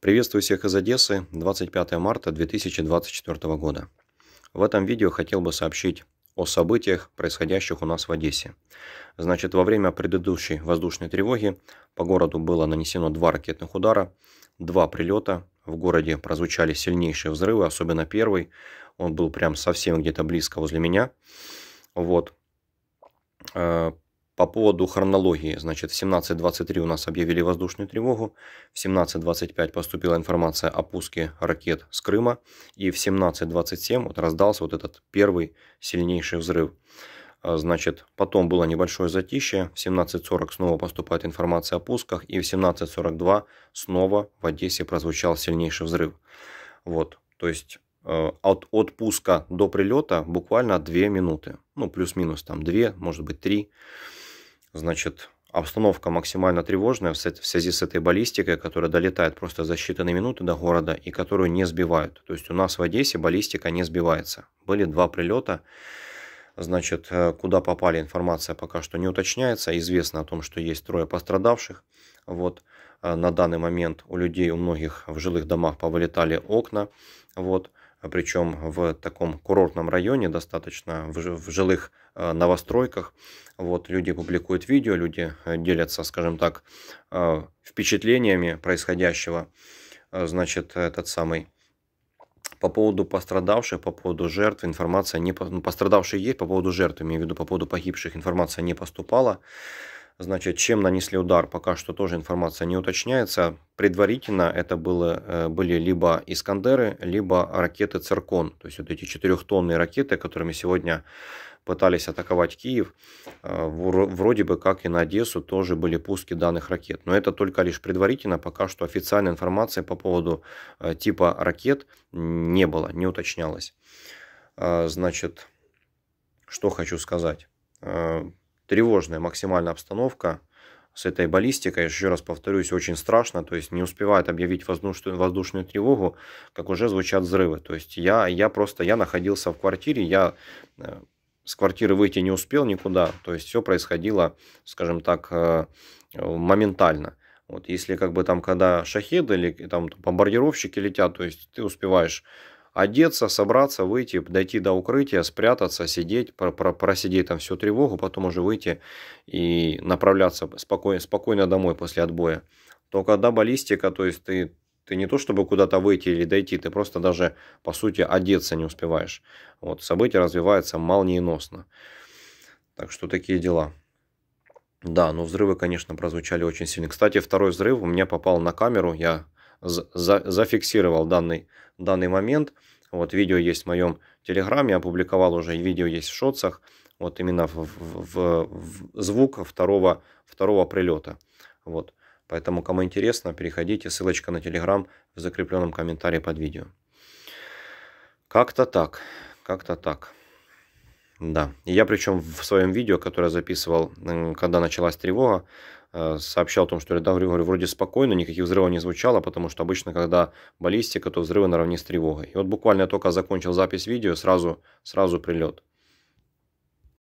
Приветствую всех из Одессы, 25 марта 2024 года. В этом видео хотел бы сообщить о событиях, происходящих у нас в Одессе. Значит, во время предыдущей воздушной тревоги по городу было нанесено два ракетных удара, два прилета. В городе прозвучали сильнейшие взрывы, особенно первый. Он был прям совсем где-то близко возле меня. Вот. Э, по поводу хронологии, значит, в 17.23 у нас объявили воздушную тревогу, в 17.25 поступила информация о пуске ракет с Крыма, и в 17.27 вот раздался вот этот первый сильнейший взрыв. А, значит, потом было небольшое затишье, в 17.40 снова поступает информация о пусках, и в 17.42 снова в Одессе прозвучал сильнейший взрыв. Вот, то есть э, от, отпуска до прилета буквально 2 минуты, ну плюс-минус там 2, может быть 3. Значит, обстановка максимально тревожная в связи с этой баллистикой, которая долетает просто за считанные минуты до города и которую не сбивают. То есть у нас в Одессе баллистика не сбивается. Были два прилета. Значит, э, куда попали, информация пока что не уточняется. Известно о том, что есть трое пострадавших. Вот э, на данный момент у людей, у многих в жилых домах повылетали окна. Вот. А причем в таком курортном районе достаточно, в жилых э, новостройках. Вот люди публикуют видео, люди э, делятся, скажем так, э, впечатлениями происходящего. Значит, этот самый по поводу пострадавших, по поводу жертв информация не... Ну, пострадавшие есть, по поводу жертв, имею в виду, по поводу погибших информация не поступала. Значит, чем нанесли удар, пока что тоже информация не уточняется. Предварительно это было, э, были либо «Искандеры», либо ракеты «Циркон». То есть вот эти четырехтонные ракеты, которыми сегодня пытались атаковать Киев, э, вроде бы как и на Одессу тоже были пуски данных ракет. Но это только лишь предварительно, пока что официальной информации по поводу э, типа ракет не было, не уточнялось. Значит, что хочу сказать тревожная максимальная обстановка с этой баллистикой. Еще раз повторюсь, очень страшно. То есть не успевают объявить воздушную, воздушную тревогу, как уже звучат взрывы. То есть я, я просто, я находился в квартире, я э, с квартиры выйти не успел никуда. То есть все происходило, скажем так, э, моментально. Вот если как бы там, когда шахеды или там бомбардировщики летят, то есть ты успеваешь Одеться, собраться, выйти, дойти до укрытия, спрятаться, сидеть, про про просидеть там всю тревогу, потом уже выйти и направляться спокойно, спокойно домой после отбоя. То когда баллистика, то есть ты, ты не то чтобы куда-то выйти или дойти, ты просто даже, по сути, одеться не успеваешь. Вот, события развиваются молниеносно. Так что такие дела. Да, но ну взрывы, конечно, прозвучали очень сильно. Кстати, второй взрыв у меня попал на камеру, я за, зафиксировал данный, данный момент. Вот видео есть в моем телеграме, опубликовал уже, видео есть в шотсах. Вот именно в, в, в звук второго, второго прилета. Вот. Поэтому, кому интересно, переходите, ссылочка на телеграм в закрепленном комментарии под видео. Как-то так, как-то так. Да, и я причем в своем видео, которое записывал, когда началась тревога, Э, сообщал о том, что да, вроде спокойно, никаких взрывов не звучало, потому что обычно, когда баллистика, то взрывы наравне с тревогой. И вот буквально я только закончил запись видео, сразу, сразу прилет.